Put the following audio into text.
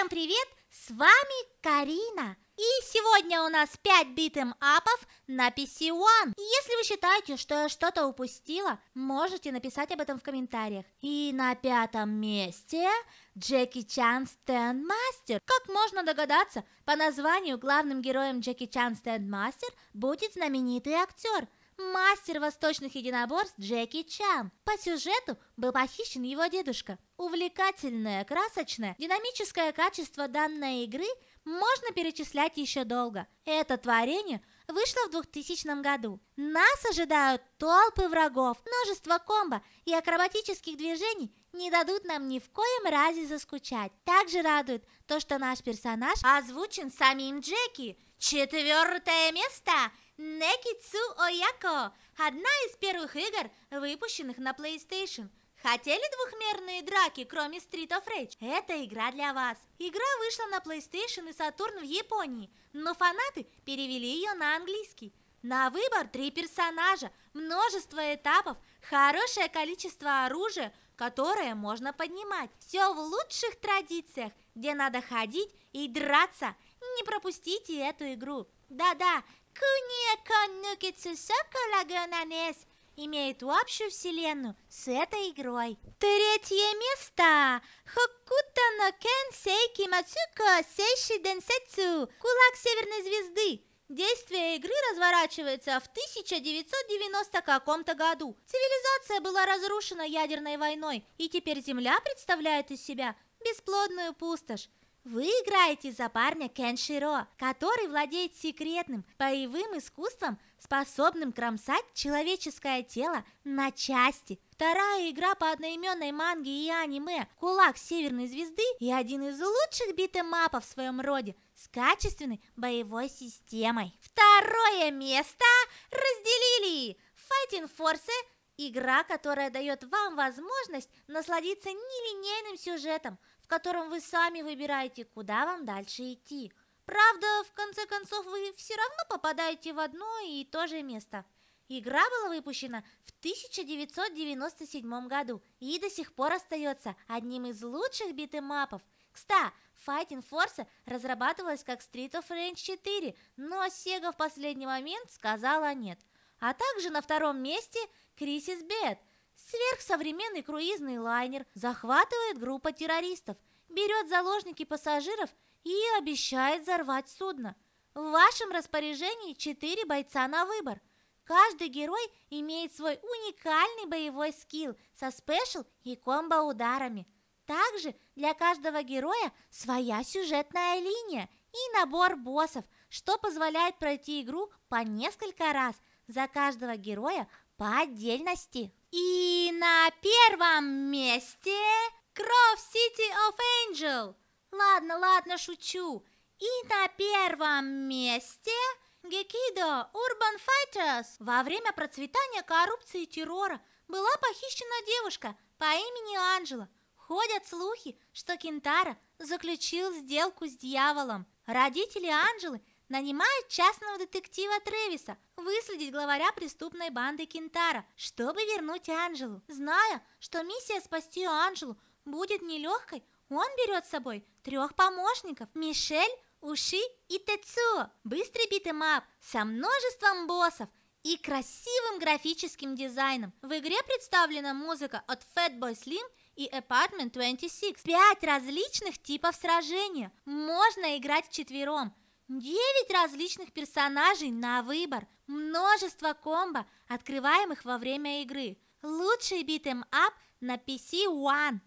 Всем привет! С вами Карина. И сегодня у нас 5 битым апов на PC One. Если вы считаете, что я что-то упустила, можете написать об этом в комментариях. И на пятом месте Джеки Чан Стэндмастер. Как можно догадаться, по названию главным героем Джеки Чан Стэндмастер будет знаменитый актер – мастер восточных единоборств Джеки Чан. По сюжету был похищен его дедушка. Увлекательное, красочное, динамическое качество данной игры можно перечислять еще долго. Это творение вышло в 2000 году. Нас ожидают толпы врагов, множество комбо и акробатических движений не дадут нам ни в коем разе заскучать. Также радует то, что наш персонаж озвучен самим Джеки. Четвертое место Некицу Ояко – одна из первых игр, выпущенных на PlayStation. Хотели двухмерные драки, кроме Street of Rage? Это игра для вас. Игра вышла на PlayStation и Saturn в Японии, но фанаты перевели ее на английский. На выбор три персонажа, множество этапов, хорошее количество оружия, которое можно поднимать. Все в лучших традициях, где надо ходить и драться. Не пропустите эту игру. Да-да, Куния Коннуки Цусоко имеет общую вселенную с этой игрой. Третье место. Хокутано но кен сейки мацуко сейши денсетсу. Кулак Северной Звезды. Действие игры разворачивается в 1990 каком-то году. Цивилизация была разрушена ядерной войной, и теперь Земля представляет из себя бесплодную пустошь. Вы играете за парня Кенширо, который владеет секретным боевым искусством, способным кромсать человеческое тело на части. Вторая игра по одноименной манге и аниме «Кулак Северной Звезды» и один из лучших битэмапов в своем роде с качественной боевой системой. Второе место разделили Fighting Force Игра, которая дает вам возможность насладиться нелинейным сюжетом, котором вы сами выбираете, куда вам дальше идти. Правда, в конце концов, вы все равно попадаете в одно и то же место. Игра была выпущена в 1997 году и до сих пор остается одним из лучших битэмапов. Кста, Fighting Force разрабатывалась как Street of Rage 4, но Sega в последний момент сказала нет. А также на втором месте Crisis Bad – Сверхсовременный круизный лайнер захватывает группа террористов, берет заложники пассажиров и обещает взорвать судно. В вашем распоряжении четыре бойца на выбор. Каждый герой имеет свой уникальный боевой скилл со спешл и комбо-ударами. Также для каждого героя своя сюжетная линия и набор боссов, что позволяет пройти игру по несколько раз. За каждого героя по отдельности. И на первом месте Grove City of Angel. Ладно, ладно, шучу. И на первом месте Гекидо Urban Fighters. Во время процветания коррупции и террора была похищена девушка по имени Анжела. Ходят слухи, что Кентара заключил сделку с дьяволом. Родители Анжелы нанимает частного детектива Тревиса выследить главаря преступной банды Кентара, чтобы вернуть Анжелу. Зная, что миссия спасти Анжелу будет нелегкой, он берет с собой трех помощников – Мишель, Уши и Тецуо. Быстрый битэмап со множеством боссов и красивым графическим дизайном. В игре представлена музыка от Fatboy Slim и Apartment 26. Пять различных типов сражения. Можно играть четвером, Девять различных персонажей на выбор, множество комбо, открываемых во время игры. Лучший битэм ап на PC One.